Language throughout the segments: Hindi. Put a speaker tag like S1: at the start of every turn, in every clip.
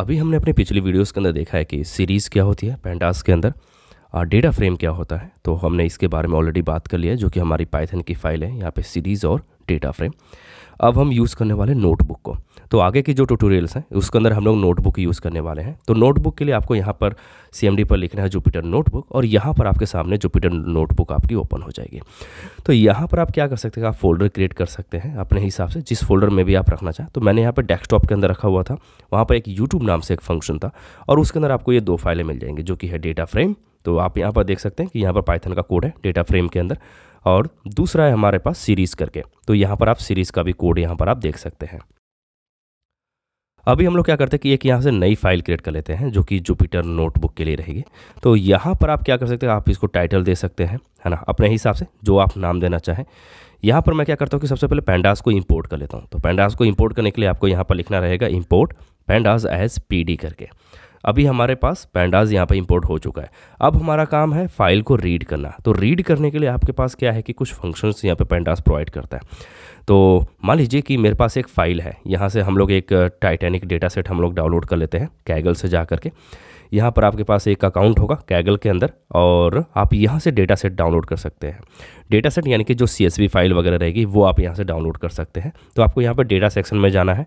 S1: अभी हमने अपने पिछली वीडियोस के अंदर देखा है कि सीरीज़ क्या होती है पेंटास के अंदर डेटा फ्रेम क्या होता है तो हमने इसके बारे में ऑलरेडी बात कर लिया जो कि हमारी पाइथन की फाइल है यहाँ पे सीरीज़ और डेटा फ्रेम अब हम यूज़ करने वाले नोटबुक को तो आगे की जो ट्यूटोरियल्स हैं उसके अंदर हम लोग नोटबुक यूज़ करने वाले हैं तो नोटबुक के लिए आपको यहाँ पर सी पर लिखना है जुपिटर नोटबुक और यहाँ पर आपके सामने जुपिटर नोटबुक आपकी ओपन हो जाएगी तो यहाँ पर आप क्या कर सकते हैं आप फोल्डर क्रिएट कर सकते हैं अपने हिसाब से जिस फोल्डर में भी आप रखना चाहें तो मैंने यहाँ पर डेस्कटॉप के अंदर रखा हुआ था वहाँ पर एक यूट्यूब नाम से एक फंक्शन था और उसके अंदर आपको ये दो फाइलें मिल जाएंगी जो कि है डेटा फ्रेम तो आप यहाँ पर देख सकते हैं कि यहाँ पर पाइथन का कोड है डेटा फ्रेम के अंदर और दूसरा है हमारे पास सीरीज़ करके तो यहाँ पर आप सीरीज़ का भी कोड यहाँ पर आप देख सकते हैं अभी हम लोग क्या करते हैं कि एक यहाँ से नई फाइल क्रिएट कर लेते हैं जो कि जुपिटर नोटबुक के लिए रहेगी तो यहाँ पर आप क्या कर सकते हैं आप इसको टाइटल दे सकते हैं है ना अपने हिसाब से जो आप नाम देना चाहें यहाँ पर मैं क्या करता हूँ कि सबसे पहले पैंडास को इम्पोर्ट कर लेता हूँ तो पैंडास को इम्पोर्ट करने के लिए आपको यहाँ पर लिखना रहेगा इम्पोर्ट पैंडास एज पी करके अभी हमारे पास पैंडाज यहाँ पर इंपोर्ट हो चुका है अब हमारा काम है फाइल को रीड करना तो रीड करने के लिए आपके पास क्या है कि कुछ फंक्शंस यहाँ पे पैंडाज प्रोवाइड करता है तो मान लीजिए कि मेरे पास एक फ़ाइल है यहाँ से हम लोग एक टाइटेनिक डेटा सेट हम लोग डाउनलोड कर लेते हैं कैगल से जा करके यहाँ पर आपके पास एक अकाउंट होगा कैगल के अंदर और आप यहाँ से डेटा सेट डाउनलोड कर सकते हैं डेटा सेट यानी कि जो सी फाइल वगैरह रहेगी वो आप यहाँ से डाउनलोड कर सकते हैं तो आपको यहाँ पर डेटा सेक्शन में जाना है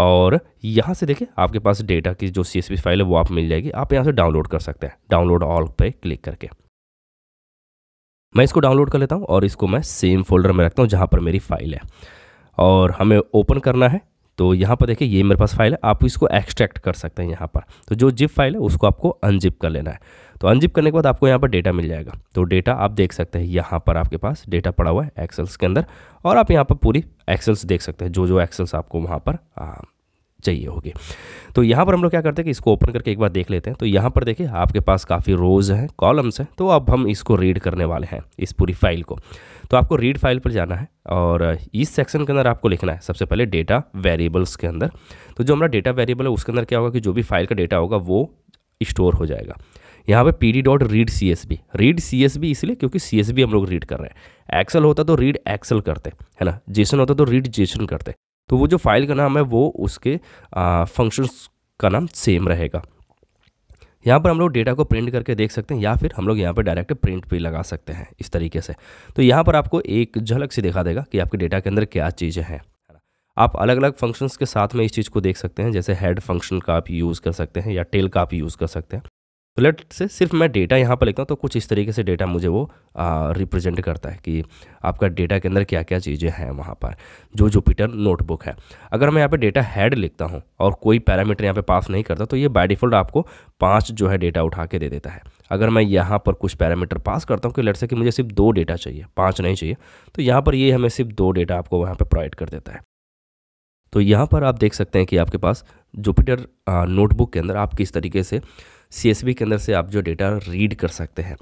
S1: और यहाँ से देखें आपके पास डेटा की जो सी फाइल है वो आप मिल जाएगी आप यहाँ से डाउनलोड कर सकते हैं डाउनलोड ऑल पे क्लिक करके मैं इसको डाउनलोड कर लेता हूँ और इसको मैं सेम फोल्डर में रखता हूँ जहाँ पर मेरी फाइल है और हमें ओपन करना है तो यहाँ पर देखिए ये मेरे पास फाइल है आप इसको एक्सट्रैक्ट कर सकते हैं यहाँ पर तो जो जिप फाइल है उसको आपको अनजिप कर लेना है तो अनजिप करने के बाद आपको यहाँ पर डेटा मिल जाएगा तो डेटा आप देख सकते हैं यहाँ पर आपके पास डेटा पड़ा हुआ है एक्सेल्स के अंदर और आप यहाँ पर पूरी एक्सेल्स देख सकते हैं जो जो एक्सेल्स आपको वहाँ पर हाँ, चाहिए होगी तो यहाँ पर हम लोग क्या करते हैं कि इसको ओपन करके एक बार देख लेते हैं तो यहाँ पर देखिए आपके पास काफ़ी रोज़ हैं कॉलम्स हैं तो अब हम इसको रीड करने वाले हैं इस पूरी फाइल को तो आपको रीड फाइल पर जाना है और इस सेक्शन के अंदर आपको लिखना है सबसे पहले डेटा वेरिएबल्स के अंदर तो जो हमारा डेटा वेरिएबल है उसके अंदर क्या होगा कि जो भी फाइल का डेटा होगा वो स्टोर हो जाएगा यहाँ पे P D dot read C S B read C S B इसलिए क्योंकि सी एस बी हम लोग रीड कर रहे हैं एक्सेल होता तो रीड एक्सेल करते है ना जेसन होता तो रीड जेसन करते तो वो जो फाइल का नाम है वो उसके फंक्शन का नाम सेम रहेगा यहाँ पर हम लोग डेटा को प्रिंट करके देख सकते हैं या फिर हम लोग यहाँ पर डायरेक्ट प्रिंट भी लगा सकते हैं इस तरीके से तो यहाँ पर आपको एक झलक से दिखा देगा कि आपके डेटा के अंदर क्या चीज़ें हैं आप अलग अलग फंक्शंस के साथ में इस चीज़ को देख सकते हैं जैसे हेड फंक्शन का आप यूज़ कर सकते हैं या टेल का आप यूज़ कर सकते हैं तो लेट से सिर्फ मैं डेटा यहाँ पर लिखता हूँ तो कुछ इस तरीके से डेटा मुझे वो रिप्रेजेंट करता है कि आपका डेटा के अंदर क्या क्या चीज़ें हैं वहाँ पर जो जुपिटर नोटबुक है अगर मैं यहाँ पे डेटा हेड लिखता हूँ और कोई पैरामीटर यहाँ पे पास नहीं करता तो ये बाय डिफ़ॉल्ट आपको पाँच जो है डेटा उठा के दे देता है अगर मैं यहाँ पर कुछ पैरामीटर पास करता हूँ कि लेट से कि मुझे सिर्फ दो डेटा चाहिए पाँच नहीं चाहिए तो यहाँ पर ये हमें सिर्फ दो डेटा आपको वहाँ पर प्रोवाइड कर देता है तो यहाँ पर आप देख सकते हैं कि आपके पास जुपिटर नोटबुक के अंदर आप किस तरीके से सी के अंदर से आप जो डेटा रीड कर सकते हैं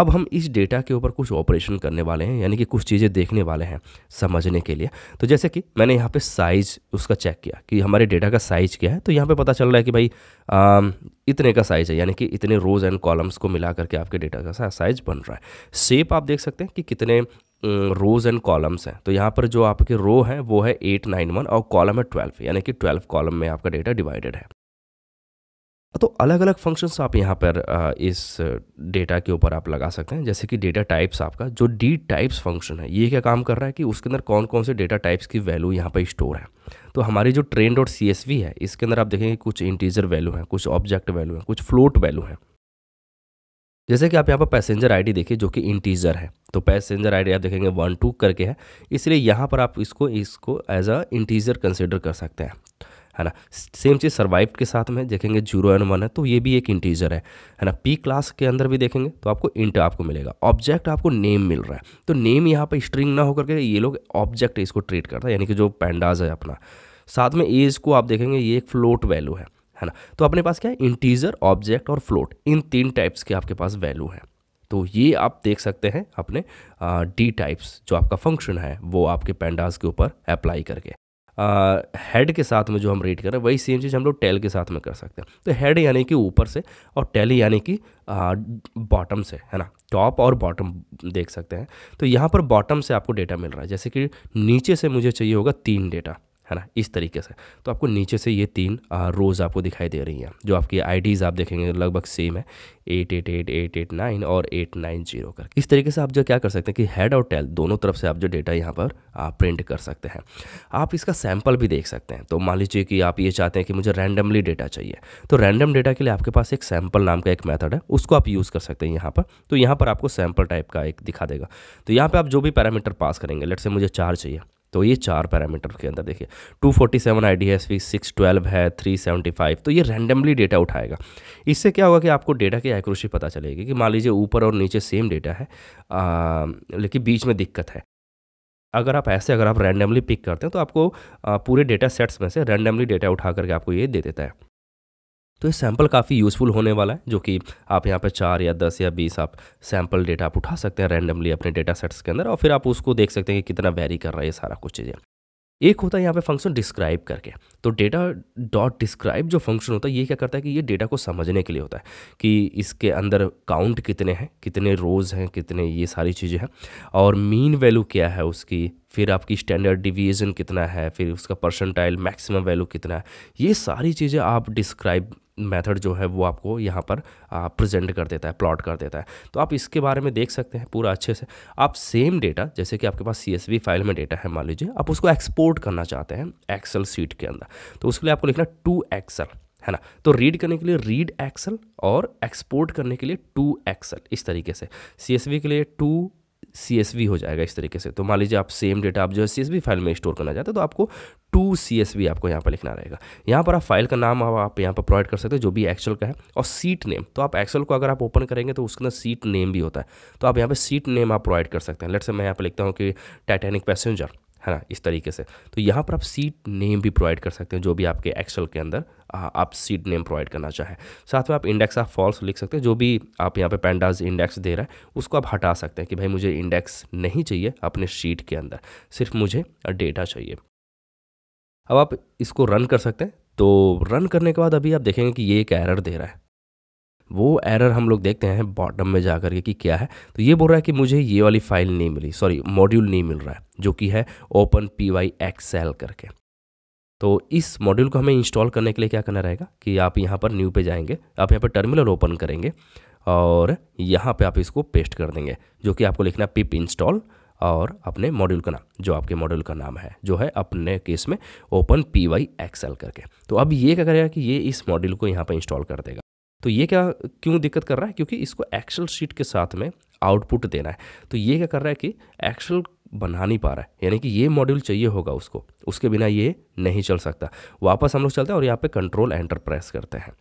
S1: अब हम इस डेटा के ऊपर कुछ ऑपरेशन करने वाले हैं यानी कि कुछ चीज़ें देखने वाले हैं समझने के लिए तो जैसे कि मैंने यहाँ पे साइज़ उसका चेक किया कि हमारे डेटा का साइज़ क्या है तो यहाँ पे पता चल रहा है कि भाई आ, इतने का साइज़ है यानी कि इतने रोज़ एंड कॉलम्स को मिला करके आपके डेटा का साइज़ बन रहा है शेप आप देख सकते हैं कि कितने रोज़ एंड कॉलम्स हैं तो यहाँ पर जो आपके रो हैं वो है एट नाइन वन और कॉलम है ट्वेल्व यानी कि ट्वेल्व कॉलम में आपका डेटा डिवाइडेड है तो अलग अलग फंक्शंस आप यहाँ पर इस डेटा के ऊपर आप लगा सकते हैं जैसे कि डेटा टाइप्स आपका जो डी टाइप्स फंक्शन है ये क्या काम कर रहा है कि उसके अंदर कौन कौन से डेटा टाइप्स की वैल्यू यहाँ पर स्टोर है तो हमारी जो ट्रेन डॉट सी है इसके अंदर आप देखेंगे कुछ इंटीजर वैल्यू हैं कुछ ऑब्जेक्ट वैल्यू हैं कुछ फ्लोट वैल्यू हैं जैसे कि आप यहाँ पर पैसेंजर आईडी देखिए जो कि इंटीजर है तो पैसेंजर आईडी आप देखेंगे वन टू करके है इसलिए यहाँ पर आप इसको इसको एज अ इंटीजर कंसिडर कर सकते हैं है ना सेम चीज़ सर्वाइव के साथ में देखेंगे जीरो एंड वन है तो ये भी एक इंटीजर है है ना पी क्लास के अंदर भी देखेंगे तो आपको इंट आपको मिलेगा ऑब्जेक्ट आपको नेम मिल रहा है तो नेम यहाँ पर स्ट्रिंग ना होकर के ये लोग ऑब्जेक्ट इसको ट्रीट करता है यानी कि जो पैंडाज है अपना साथ में एज को आप देखेंगे ये एक फ्लोट वैल्यू है है ना तो अपने पास क्या है इंटीजर ऑब्जेक्ट और फ्लोट इन तीन टाइप्स के आपके पास वैल्यू हैं तो ये आप देख सकते हैं अपने डी टाइप्स जो आपका फंक्शन है वो आपके पेंडास के ऊपर अप्लाई करके हेड uh, के साथ में जो हम रीड कर रहे हैं वही सेम चीज़ हम लोग टेल के साथ में कर सकते हैं तो हेड यानी कि ऊपर से और टेल यानी कि बॉटम से है ना टॉप और बॉटम देख सकते हैं तो यहाँ पर बॉटम से आपको डेटा मिल रहा है जैसे कि नीचे से मुझे चाहिए होगा तीन डेटा है ना इस तरीके से तो आपको नीचे से ये तीन रोज़ आपको दिखाई दे रही हैं जो आपकी आई आप देखेंगे लगभग सेम है eight eight eight eight eight nine और एट नाइन जीरो कर इस तरीके से आप जो क्या कर सकते हैं कि हेड और टेल दोनों तरफ से आप जो डेटा यहाँ पर प्रिंट कर सकते हैं आप इसका सैम्पल भी देख सकते हैं तो मान लीजिए कि आप ये चाहते हैं कि मुझे रैंडमली डेटा चाहिए तो रैंडम डेटा के लिए आपके पास एक सैम्पल नाम का एक मैथड है उसको आप यूज़ कर सकते हैं यहाँ पर तो यहाँ पर आपको सैम्पल टाइप का एक दिखा देगा तो यहाँ पर आप जो भी पैरामीटर पास करेंगे लेट से मुझे चार चाहिए तो ये चार पैरामीटर के अंदर देखिए 247 forty seven I D S V six twelve है थ्री सेवेंटी फाइव तो ये रैंडमली डेटा उठाएगा इससे क्या होगा कि आपको डेटा की एक्यूरेसी पता चलेगी कि मान लीजिए ऊपर और नीचे सेम डेटा है आ, लेकिन बीच में दिक्कत है अगर आप ऐसे अगर आप रैंडमली पिक करते हैं तो आपको पूरे डेटा सेट्स में से रैंडमली डेटा उठा करके आपको ये दे देता है तो ये सैम्पल काफ़ी यूज़फुल होने वाला है जो कि आप यहाँ पर चार या दस या बीस आप सैम्पल डेटा आप उठा सकते हैं रैंडमली अपने डेटा सेट्स के अंदर और फिर आप उसको देख सकते हैं कि कितना वेरी कर रहा है ये सारा कुछ चीज़ें एक होता है यहाँ पे फंक्शन डिस्क्राइब करके तो डेटा डॉट डिस्क्राइब जो फंक्शन होता है ये क्या करता है कि ये डेटा को समझने के लिए होता है कि इसके अंदर काउंट कितने हैं कितने रोज़ हैं कितने ये सारी चीज़ें हैं और मीन वैल्यू क्या है उसकी फिर आपकी स्टैंडर्ड डिवीजन कितना है फिर उसका परसेंटाइल मैक्सिमम वैल्यू कितना है ये सारी चीज़ें आप डिस्क्राइब मेथड जो है वो आपको यहाँ पर प्रेजेंट कर देता है प्लॉट कर देता है तो आप इसके बारे में देख सकते हैं पूरा अच्छे से आप सेम डेटा जैसे कि आपके पास सी फाइल में डेटा है मान लीजिए आप उसको एक्सपोर्ट करना चाहते हैं एक्सेल सीट के अंदर तो उसके लिए आपको लिखना टू एक्सल है ना तो रीड करने के लिए रीड एक्सल और एक्सपोर्ट करने के लिए टू एक्सल इस तरीके से सी के लिए टू सी हो जाएगा इस तरीके से तो मान लीजिए आप सेम डेटा आप जो है सी फाइल में स्टोर करना चाहते हो तो आपको टू सी आपको यहाँ पर लिखना रहेगा यहाँ पर आप फाइल का नाम आप यहाँ पर प्रोवाइड कर सकते हो जो भी एक्सल का है और सीट नेम तो आप एक्सल को अगर आप ओपन करेंगे तो उसके अंदर सीट नेम भी होता है तो आप यहाँ पर सीट नेम आप प्रोवाइड कर सकते हैं लेट से मैं यहाँ पर लिखता हूँ कि टाइटेनिक पैसेंजर है ना इस तरीके से तो यहाँ पर आप सीट नेम भी प्रोवाइड कर सकते हैं जो भी आपके एक्सेल के अंदर आप सीट नेम प्रोवाइड करना चाहें साथ में आप इंडेक्स ऑफ फॉल्स लिख सकते हैं जो भी आप यहाँ पे पैंडाज इंडेक्स दे रहा है उसको आप हटा सकते हैं कि भाई मुझे इंडेक्स नहीं चाहिए अपने शीट के अंदर सिर्फ मुझे डेटा चाहिए अब आप इसको रन कर सकते हैं तो रन करने के बाद अभी आप देखेंगे कि ये एक एरर दे रहा है वो एरर हम लोग देखते हैं बॉटम में जा करके कि क्या है तो ये बोल रहा है कि मुझे ये वाली फाइल नहीं मिली सॉरी मॉड्यूल नहीं मिल रहा है जो कि है ओपन पी वाई एक्सेल करके तो इस मॉड्यूल को हमें इंस्टॉल करने के लिए क्या करना रहेगा कि आप यहाँ पर न्यू पे जाएंगे आप यहाँ पर टर्मिनल ओपन करेंगे और यहाँ पे आप इसको पेस्ट कर देंगे जो कि आपको लिखना पिप इंस्टॉल और अपने मॉड्यूल का नाम जो आपके मॉड्यूल का नाम है जो है अपने केस में ओपन पी वाई एक्सएल करके तो अब ये क्या करेगा कि ये इस मॉड्यूल को यहाँ पर इंस्टॉल कर देगा तो ये क्या क्यों दिक्कत कर रहा है क्योंकि इसको एक्सेल शीट के साथ में आउटपुट देना है तो ये क्या कर रहा है कि एक्सेल बना नहीं पा रहा है यानी कि ये मॉड्यूल चाहिए होगा उसको उसके बिना ये नहीं चल सकता वापस हम लोग चलते हैं और यहाँ पे कंट्रोल एंटर प्रेस करते हैं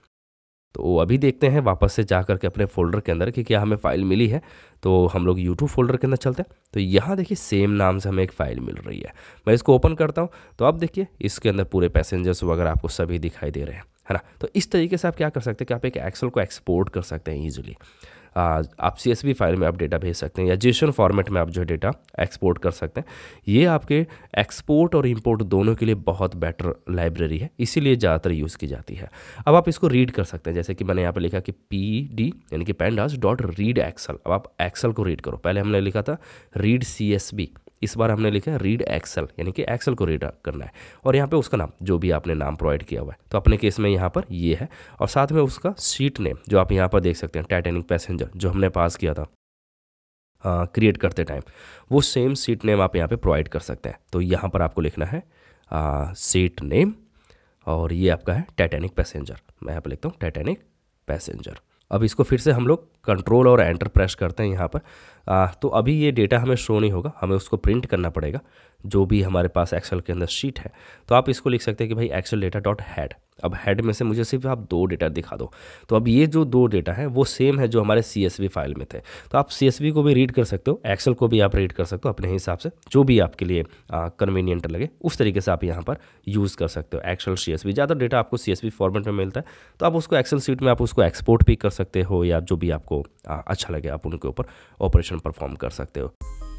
S1: तो अभी देखते हैं वापस से जा करके अपने फोल्डर के अंदर कि क्या हमें फ़ाइल मिली है तो हम लोग यूट्यूब फोल्डर के अंदर चलते हैं तो यहाँ देखिए सेम नाम से हमें एक फ़ाइल मिल रही है मैं इसको ओपन करता हूँ तो अब देखिए इसके अंदर पूरे पैसेंजर्स वगैरह आपको सभी दिखाई दे रहे हैं है ना तो इस तरीके से आप क्या कर सकते हैं कि आप एक एक्सेल को एक्सपोर्ट कर सकते हैं ईजिली आप सी एस फाइल में आप डेटा भेज सकते हैं या जेशन फॉर्मेट में आप जो है डेटा एक्सपोर्ट कर सकते हैं ये आपके एक्सपोर्ट और इंपोर्ट दोनों के लिए बहुत बेटर लाइब्रेरी है इसीलिए ज़्यादातर यूज़ की जाती है अब आप इसको रीड कर सकते हैं जैसे कि मैंने यहाँ पर लिखा कि पी डी यानी कि पैंडास डॉट रीड एक्सल अब आप एक्सल को रीड करो पहले हमने लिखा था रीड सी एस बी इस बार हमने लिखा है रीड एक्सल यानी कि एक्सल को रीड करना है और यहाँ पे उसका नाम जो भी आपने नाम प्रोवाइड किया हुआ है तो अपने केस में यहाँ पर ये है और साथ में उसका सीट नेम जो आप यहाँ पर देख सकते हैं टाइटेनिक पैसेंजर जो हमने पास किया था क्रिएट करते टाइम वो सेम सीट नेम आप यहाँ पर प्रोवाइड कर सकते हैं तो यहाँ पर आपको लिखना है सीट नेम और ये आपका है टाइटेनिक पैसेंजर मैं यहाँ पर लिखता हूँ टाइटेनिक पैसेंजर अब इसको फिर से हम लोग कंट्रोल और एंटर प्रेस करते हैं यहाँ पर आ, तो अभी ये डेटा हमें शो नहीं होगा हमें उसको प्रिंट करना पड़ेगा जो भी हमारे पास एक्सेल के अंदर शीट है तो आप इसको लिख सकते हैं कि भाई एक्सेल डेटा डॉट हैड अब हेड में से मुझे सिर्फ आप दो डेटा दिखा दो तो अब ये जो दो डेटा है वो सेम है जो हमारे सी फाइल में थे तो आप सी को भी रीड कर सकते हो एक्सेल को भी आप रीड कर सकते हो अपने हिसाब से जो भी आपके लिए कन्वीनियंट लगे उस तरीके से आप यहाँ पर यूज़ कर सकते हो एक्सेल सी ज़्यादा डेटा आपको सी फॉर्मेट में मिलता है तो आप उसको एक्सेल सीट में आप उसको एक्सपोर्ट भी कर सकते हो या जो भी आपको आ, अच्छा लगे आप उनके ऊपर ऑपरेशन परफॉर्म कर सकते हो